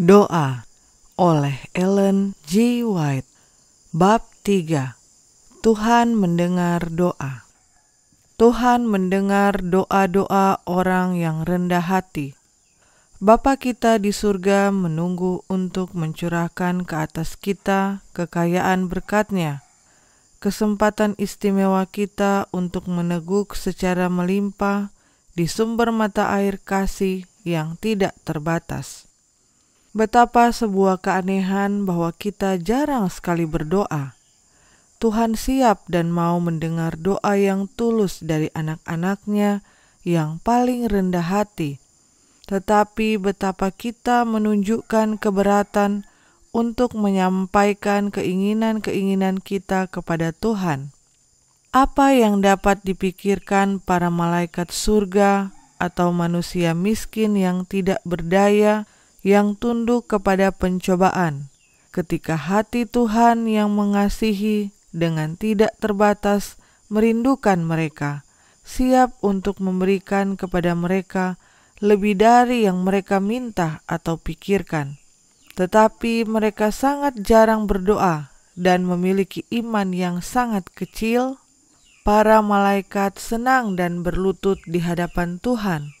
Doa oleh Ellen G. White Bab 3 Tuhan mendengar doa Tuhan mendengar doa-doa orang yang rendah hati. Bapa kita di surga menunggu untuk mencurahkan ke atas kita kekayaan berkatnya. Kesempatan istimewa kita untuk meneguk secara melimpah di sumber mata air kasih yang tidak terbatas. Betapa sebuah keanehan bahwa kita jarang sekali berdoa. Tuhan siap dan mau mendengar doa yang tulus dari anak-anaknya yang paling rendah hati. Tetapi betapa kita menunjukkan keberatan untuk menyampaikan keinginan-keinginan kita kepada Tuhan. Apa yang dapat dipikirkan para malaikat surga atau manusia miskin yang tidak berdaya – yang tunduk kepada pencobaan, ketika hati Tuhan yang mengasihi dengan tidak terbatas merindukan mereka, siap untuk memberikan kepada mereka lebih dari yang mereka minta atau pikirkan. Tetapi mereka sangat jarang berdoa dan memiliki iman yang sangat kecil. Para malaikat senang dan berlutut di hadapan Tuhan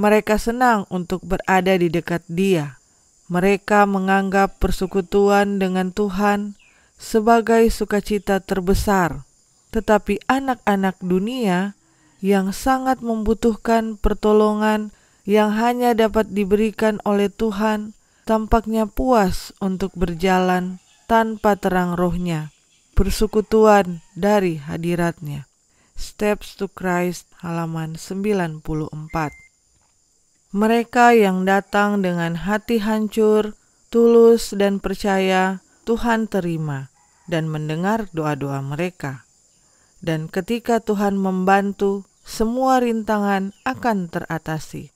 mereka senang untuk berada di dekat Dia. Mereka menganggap persekutuan dengan Tuhan sebagai sukacita terbesar, tetapi anak-anak dunia yang sangat membutuhkan pertolongan yang hanya dapat diberikan oleh Tuhan tampaknya puas untuk berjalan tanpa terang rohnya, persekutuan dari hadiratnya. Steps to Christ halaman 94 mereka yang datang dengan hati hancur, tulus, dan percaya Tuhan terima dan mendengar doa-doa mereka. Dan ketika Tuhan membantu, semua rintangan akan teratasi.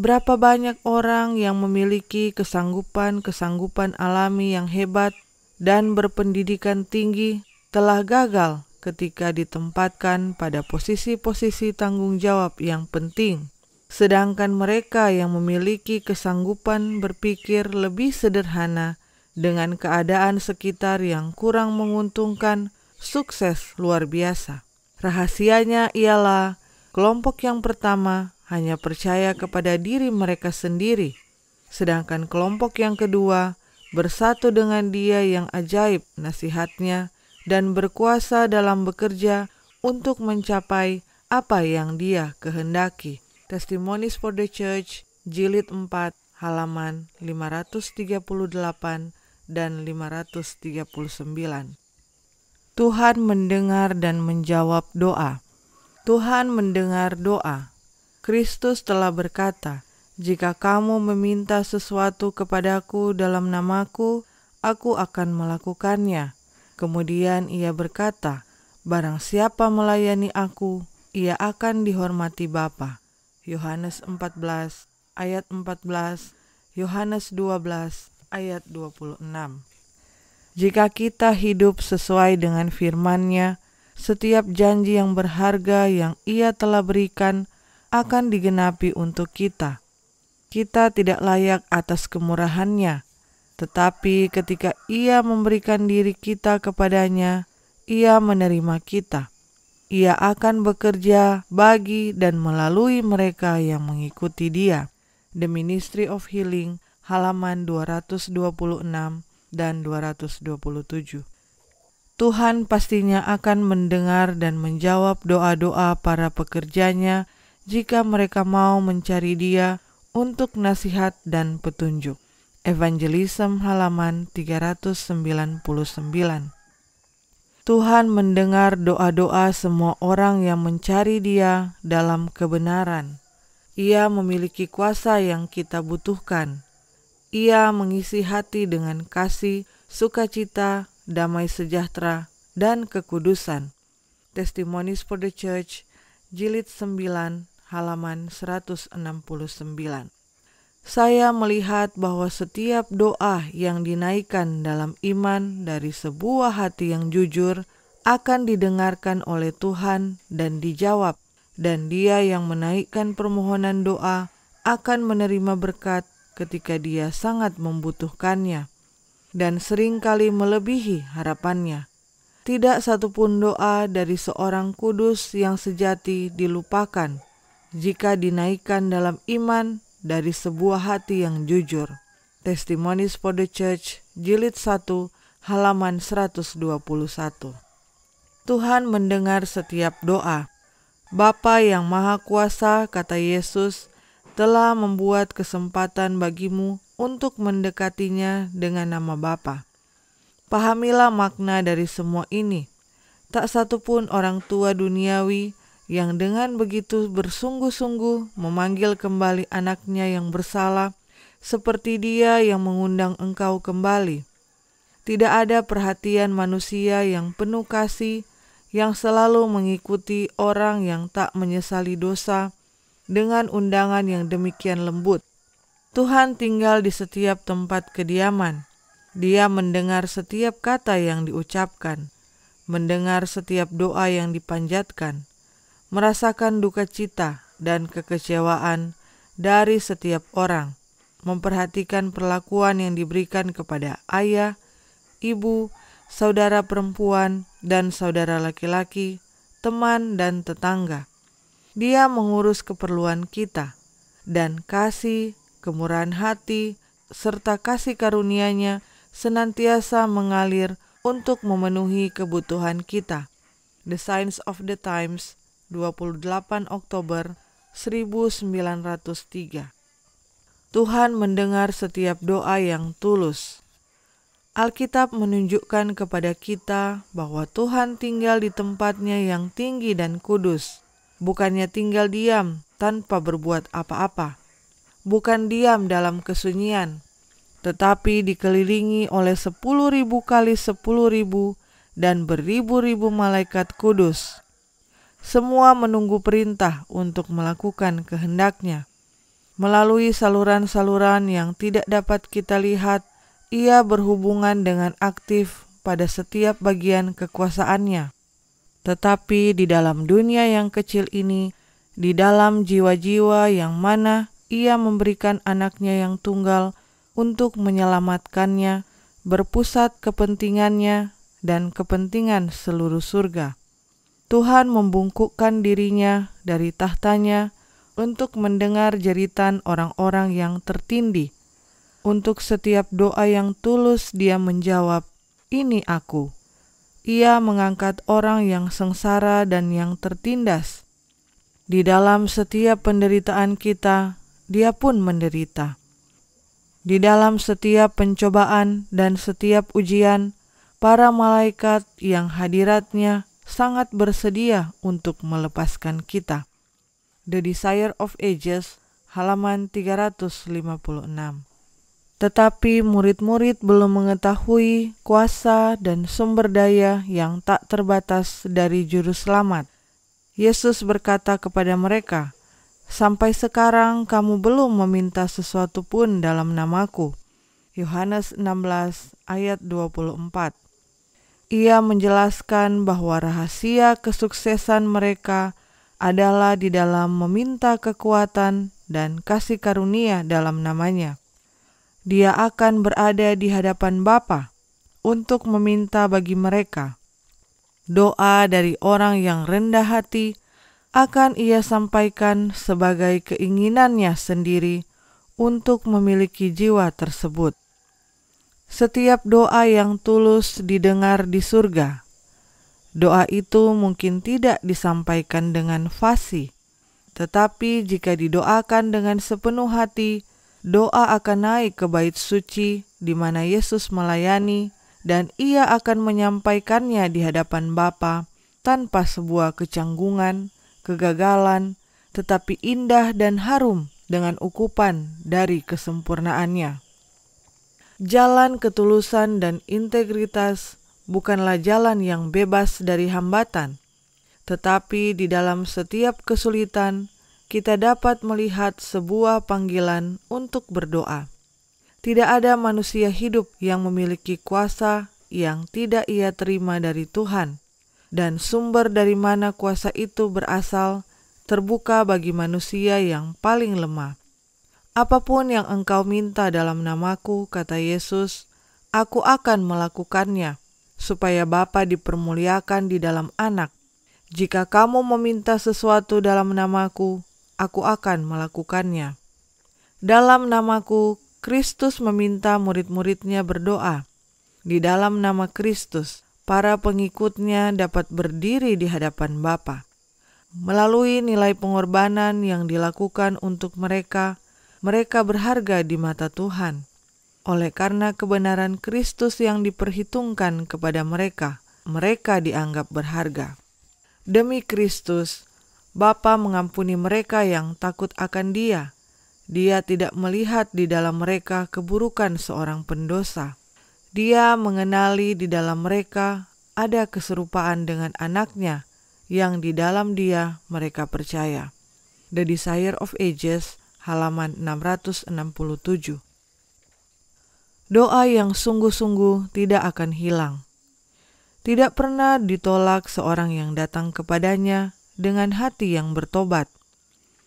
Berapa banyak orang yang memiliki kesanggupan-kesanggupan alami yang hebat dan berpendidikan tinggi telah gagal ketika ditempatkan pada posisi-posisi tanggung jawab yang penting sedangkan mereka yang memiliki kesanggupan berpikir lebih sederhana dengan keadaan sekitar yang kurang menguntungkan, sukses luar biasa. Rahasianya ialah kelompok yang pertama hanya percaya kepada diri mereka sendiri, sedangkan kelompok yang kedua bersatu dengan Dia yang ajaib nasihatnya dan berkuasa dalam bekerja untuk mencapai apa yang Dia kehendaki. Testimonies for the Church, jilid 4, halaman 538 dan 539. Tuhan mendengar dan menjawab doa. Tuhan mendengar doa. Kristus telah berkata, "Jika kamu meminta sesuatu kepadaku dalam namaku, aku akan melakukannya." Kemudian ia berkata, "Barang siapa melayani aku, ia akan dihormati Bapa." Yohanes 14 ayat 14, Yohanes 12 ayat 26. Jika kita hidup sesuai dengan firman-Nya, setiap janji yang berharga yang Ia telah berikan akan digenapi untuk kita. Kita tidak layak atas kemurahan-Nya, tetapi ketika Ia memberikan diri kita kepadanya, Ia menerima kita ia akan bekerja bagi dan melalui mereka yang mengikuti dia. The Ministry of Healing, halaman 226 dan 227. Tuhan pastinya akan mendengar dan menjawab doa-doa para pekerjanya jika mereka mau mencari dia untuk nasihat dan petunjuk. Evangelism halaman 399. Tuhan mendengar doa-doa semua orang yang mencari Dia dalam kebenaran. Ia memiliki kuasa yang kita butuhkan. Ia mengisi hati dengan kasih, sukacita, damai sejahtera, dan kekudusan. Testimonies for the Church, Jilid 9, halaman 169 saya melihat bahwa setiap doa yang dinaikkan dalam iman dari sebuah hati yang jujur akan didengarkan oleh Tuhan dan dijawab, dan Dia yang menaikkan permohonan doa akan menerima berkat ketika dia sangat membutuhkannya dan seringkali melebihi harapannya. Tidak satupun doa dari seorang kudus yang sejati dilupakan jika dinaikkan dalam iman dari sebuah hati yang jujur. testimoni for the Church, Jilid 1, halaman 121. Tuhan mendengar setiap doa. Bapa yang Maha Kuasa, kata Yesus, telah membuat kesempatan bagimu untuk mendekatinya dengan nama Bapa. Pahamilah makna dari semua ini. Tak satupun orang tua duniawi yang dengan begitu bersungguh-sungguh memanggil kembali anaknya yang bersalah, seperti Dia yang mengundang engkau kembali. Tidak ada perhatian manusia yang penuh kasih yang selalu mengikuti orang yang tak menyesali dosa dengan undangan yang demikian lembut. Tuhan tinggal di setiap tempat kediaman. Dia mendengar setiap kata yang diucapkan, mendengar setiap doa yang dipanjatkan merasakan duka cita dan kekecewaan dari setiap orang, memperhatikan perlakuan yang diberikan kepada ayah, ibu, saudara perempuan, dan saudara laki-laki, teman, dan tetangga. Dia mengurus keperluan kita, dan kasih, kemurahan hati, serta kasih karunia-Nya senantiasa mengalir untuk memenuhi kebutuhan kita. The Signs of the Times 28 Oktober 1903. Tuhan mendengar setiap doa yang tulus. Alkitab menunjukkan kepada kita bahwa Tuhan tinggal di tempatnya yang tinggi dan kudus, bukannya tinggal diam tanpa berbuat apa-apa, bukan diam dalam kesunyian, tetapi dikelilingi oleh sepuluh ribu kali sepuluh ribu dan beribu-ribu malaikat kudus. Semua menunggu perintah untuk melakukan kehendaknya. Melalui saluran-saluran yang tidak dapat kita lihat, ia berhubungan dengan aktif pada setiap bagian kekuasaannya. Tetapi di dalam dunia yang kecil ini, di dalam jiwa-jiwa yang mana ia memberikan anaknya yang tunggal untuk menyelamatkannya, berpusat kepentingannya dan kepentingan seluruh surga. Tuhan membungkukkan dirinya dari tahtanya untuk mendengar jeritan orang-orang yang tertindih. Untuk setiap doa yang tulus dia menjawab, "Ini aku." Ia mengangkat orang yang sengsara dan yang tertindas. Di dalam setiap penderitaan kita, dia pun menderita. Di dalam setiap pencobaan dan setiap ujian, para malaikat yang hadiratnya sangat bersedia untuk melepaskan kita. The Desire of Ages, halaman 356. Tetapi murid-murid belum mengetahui kuasa dan sumber daya yang tak terbatas dari juru selamat. Yesus berkata kepada mereka, "Sampai sekarang kamu belum meminta sesuatu pun dalam namaku." Yohanes 16 ayat 24 ia menjelaskan bahwa rahasia kesuksesan mereka adalah di dalam meminta kekuatan dan kasih karunia dalam namanya. Dia akan berada di hadapan Bapa untuk meminta bagi mereka. Doa dari orang yang rendah hati akan ia sampaikan sebagai keinginannya sendiri untuk memiliki jiwa tersebut. Setiap doa yang tulus didengar di surga. Doa itu mungkin tidak disampaikan dengan fasih, tetapi jika didoakan dengan sepenuh hati, doa akan naik ke bait suci di mana Yesus melayani dan ia akan menyampaikannya di hadapan Bapa tanpa sebuah kecanggungan, kegagalan, tetapi indah dan harum dengan ukupan dari kesempurnaannya. Jalan ketulusan dan integritas bukanlah jalan yang bebas dari hambatan, tetapi di dalam setiap kesulitan kita dapat melihat sebuah panggilan untuk berdoa. Tidak ada manusia hidup yang memiliki kuasa yang tidak ia terima dari Tuhan, dan sumber dari mana kuasa itu berasal terbuka bagi manusia yang paling lemah. Apapun yang engkau minta dalam namaku, kata Yesus, aku akan melakukannya, supaya Bapa dipermuliakan di dalam anak. Jika kamu meminta sesuatu dalam namaku, aku akan melakukannya. Dalam namaku, Kristus meminta murid-muridnya berdoa. Di dalam nama Kristus, para pengikutnya dapat berdiri di hadapan Bapa. Melalui nilai pengorbanan yang dilakukan untuk mereka, mereka berharga di mata Tuhan. Oleh karena kebenaran Kristus yang diperhitungkan kepada mereka, mereka dianggap berharga. Demi Kristus, Bapa mengampuni mereka yang takut akan Dia. Dia tidak melihat di dalam mereka keburukan seorang pendosa. Dia mengenali di dalam mereka ada keserupaan dengan anaknya yang di dalam dia mereka percaya. The Desire of Ages halaman 667. Doa yang sungguh-sungguh tidak akan hilang. Tidak pernah ditolak seorang yang datang kepadanya dengan hati yang bertobat.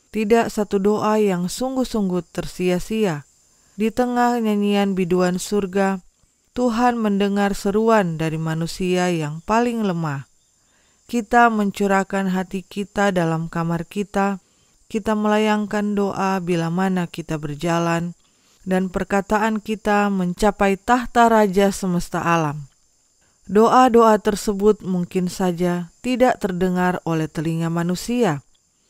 Tidak satu doa yang sungguh-sungguh tersia-sia. Di tengah nyanyian biduan surga, Tuhan mendengar seruan dari manusia yang paling lemah kita mencurahkan hati kita dalam kamar kita kita melayangkan doa bila mana kita berjalan, dan perkataan kita mencapai tahta raja semesta alam. Doa-doa tersebut mungkin saja tidak terdengar oleh telinga manusia,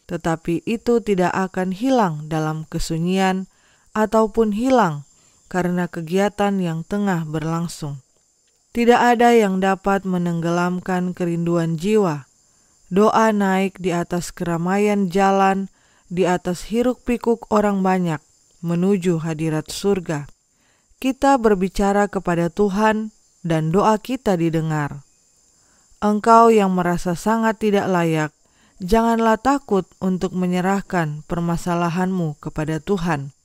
tetapi itu tidak akan hilang dalam kesunyian ataupun hilang karena kegiatan yang tengah berlangsung. Tidak ada yang dapat menenggelamkan kerinduan jiwa. Doa naik di atas keramaian jalan di atas hiruk-pikuk orang banyak menuju hadirat surga. Kita berbicara kepada Tuhan dan doa kita didengar. Engkau yang merasa sangat tidak layak, janganlah takut untuk menyerahkan permasalahanmu kepada Tuhan.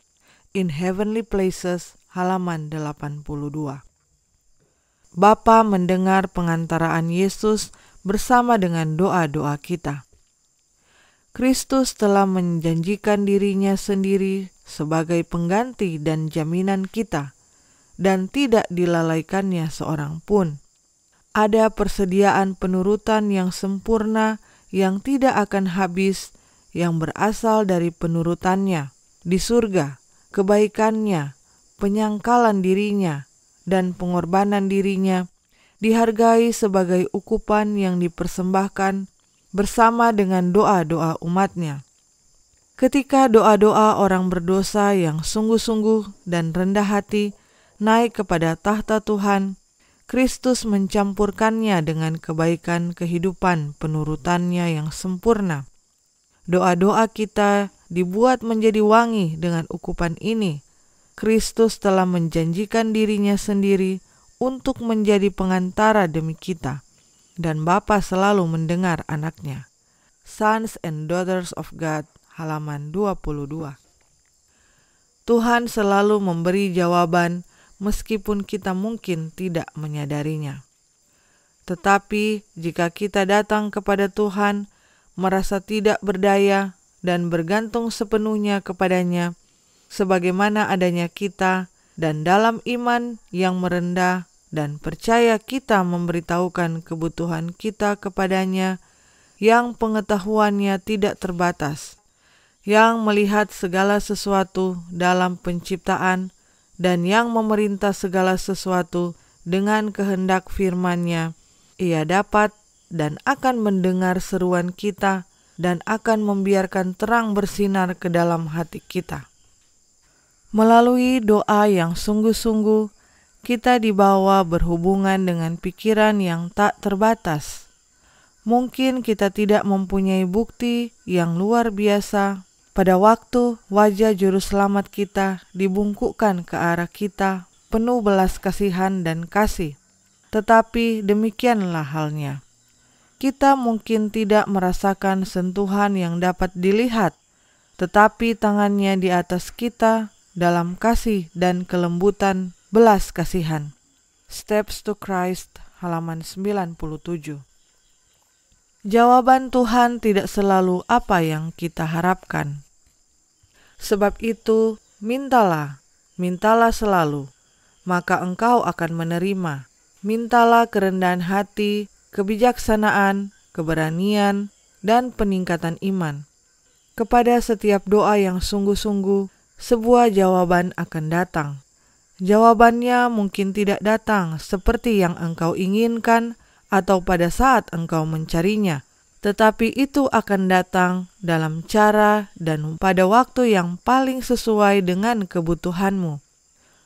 In Heavenly Places halaman 82. Bapa mendengar pengantaraan Yesus bersama dengan doa-doa kita. Kristus telah menjanjikan dirinya sendiri sebagai pengganti dan jaminan kita, dan tidak dilalaikannya seorang pun. Ada persediaan penurutan yang sempurna yang tidak akan habis, yang berasal dari penurutannya di surga, kebaikannya, penyangkalan dirinya, dan pengorbanan dirinya dihargai sebagai ukupan yang dipersembahkan bersama dengan doa-doa umatnya. Ketika doa-doa orang berdosa yang sungguh-sungguh dan rendah hati naik kepada tahta Tuhan, Kristus mencampurkannya dengan kebaikan kehidupan penurutannya yang sempurna. Doa-doa kita dibuat menjadi wangi dengan ukupan ini. Kristus telah menjanjikan dirinya sendiri untuk menjadi pengantara demi kita dan Bapa selalu mendengar anaknya. Sons and Daughters of God, halaman 22. Tuhan selalu memberi jawaban meskipun kita mungkin tidak menyadarinya. Tetapi jika kita datang kepada Tuhan, merasa tidak berdaya dan bergantung sepenuhnya kepadanya, sebagaimana adanya kita, dan dalam iman yang merendah, dan percaya kita memberitahukan kebutuhan kita kepadanya yang pengetahuannya tidak terbatas, yang melihat segala sesuatu dalam penciptaan dan yang memerintah segala sesuatu dengan kehendak firman-Nya. Ia dapat dan akan mendengar seruan kita dan akan membiarkan terang bersinar ke dalam hati kita. Melalui doa yang sungguh-sungguh, kita dibawa berhubungan dengan pikiran yang tak terbatas. Mungkin kita tidak mempunyai bukti yang luar biasa. Pada waktu wajah juru selamat kita dibungkukkan ke arah kita penuh belas kasihan dan kasih. Tetapi demikianlah halnya. Kita mungkin tidak merasakan sentuhan yang dapat dilihat, tetapi tangannya di atas kita dalam kasih dan kelembutan Belas kasihan. Steps to Christ halaman 97. Jawaban Tuhan tidak selalu apa yang kita harapkan. Sebab itu, mintalah, mintalah selalu, maka engkau akan menerima. Mintalah kerendahan hati, kebijaksanaan, keberanian, dan peningkatan iman. Kepada setiap doa yang sungguh-sungguh, sebuah jawaban akan datang jawabannya mungkin tidak datang seperti yang engkau inginkan atau pada saat engkau mencarinya, tetapi itu akan datang dalam cara dan pada waktu yang paling sesuai dengan kebutuhanmu.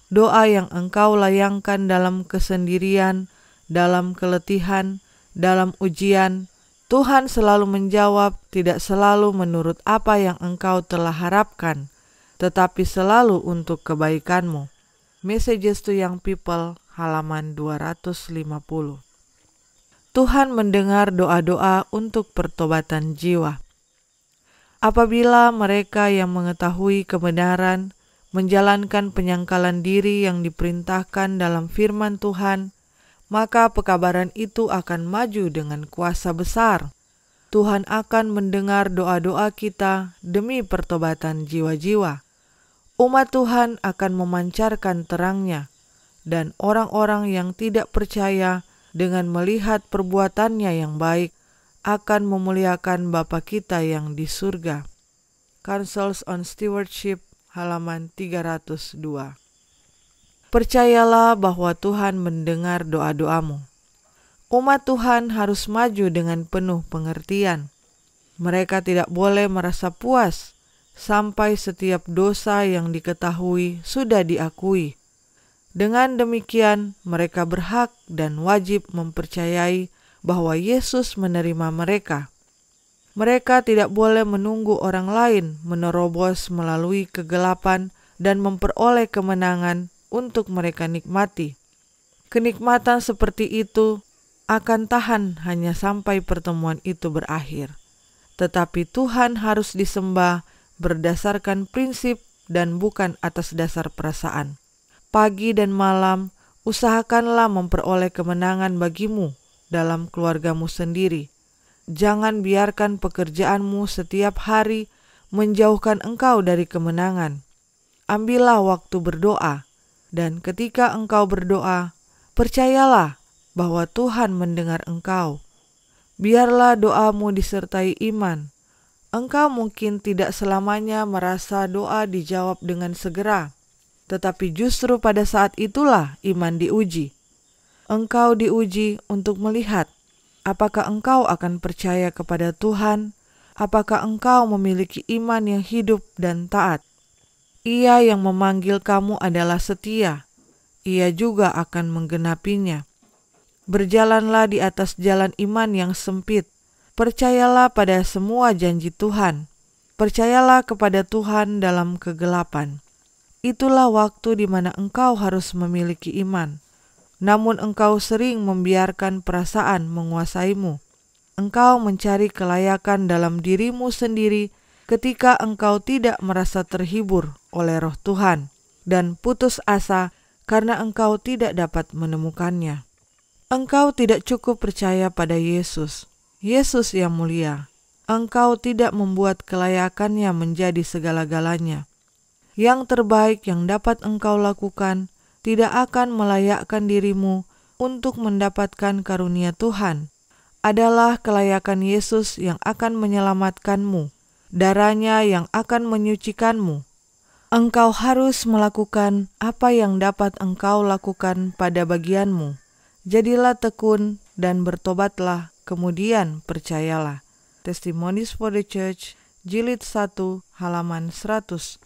Doa yang engkau layangkan dalam kesendirian, dalam keletihan, dalam ujian, Tuhan selalu menjawab, tidak selalu menurut apa yang engkau telah harapkan, tetapi selalu untuk kebaikanmu. Messages to Young People halaman 250. Tuhan mendengar doa-doa untuk pertobatan jiwa. Apabila mereka yang mengetahui kebenaran menjalankan penyangkalan diri yang diperintahkan dalam firman Tuhan, maka pekabaran itu akan maju dengan kuasa besar. Tuhan akan mendengar doa-doa kita demi pertobatan jiwa-jiwa umat Tuhan akan memancarkan terangnya, dan orang-orang yang tidak percaya dengan melihat perbuatannya yang baik akan memuliakan Bapa kita yang di surga. Councils on Stewardship halaman 302. Percayalah bahwa Tuhan mendengar doa-doamu. Umat Tuhan harus maju dengan penuh pengertian. Mereka tidak boleh merasa puas sampai setiap dosa yang diketahui sudah diakui. Dengan demikian, mereka berhak dan wajib mempercayai bahwa Yesus menerima mereka. Mereka tidak boleh menunggu orang lain menerobos melalui kegelapan dan memperoleh kemenangan untuk mereka nikmati. Kenikmatan seperti itu akan tahan hanya sampai pertemuan itu berakhir, tetapi Tuhan harus disembah berdasarkan prinsip dan bukan atas dasar perasaan. Pagi dan malam, usahakanlah memperoleh kemenangan bagimu dalam keluargamu sendiri. Jangan biarkan pekerjaanmu setiap hari menjauhkan engkau dari kemenangan. Ambillah waktu berdoa, dan ketika engkau berdoa, percayalah bahwa Tuhan mendengar engkau. Biarlah doamu disertai iman engkau mungkin tidak selamanya merasa doa dijawab dengan segera, tetapi justru pada saat itulah iman diuji. Engkau diuji untuk melihat apakah engkau akan percaya kepada Tuhan, apakah engkau memiliki iman yang hidup dan taat. Ia yang memanggil kamu adalah setia. Ia juga akan menggenapinya. Berjalanlah di atas jalan iman yang sempit, Percayalah pada semua janji Tuhan. Percayalah kepada Tuhan dalam kegelapan. Itulah waktu di mana engkau harus memiliki iman. Namun engkau sering membiarkan perasaan menguasaimu. Engkau mencari kelayakan dalam dirimu sendiri ketika engkau tidak merasa terhibur oleh roh Tuhan dan putus asa karena engkau tidak dapat menemukannya. Engkau tidak cukup percaya pada Yesus. Yesus yang mulia, Engkau tidak membuat kelayakannya menjadi segala-galanya. Yang terbaik yang dapat Engkau lakukan tidak akan melayakkan dirimu untuk mendapatkan karunia Tuhan. Adalah kelayakan Yesus yang akan menyelamatkanmu, darahnya yang akan menyucikanmu. Engkau harus melakukan apa yang dapat engkau lakukan pada bagianmu. Jadilah tekun dan bertobatlah Kemudian percayalah. Testimonies for the Church, jilid 1, halaman 167.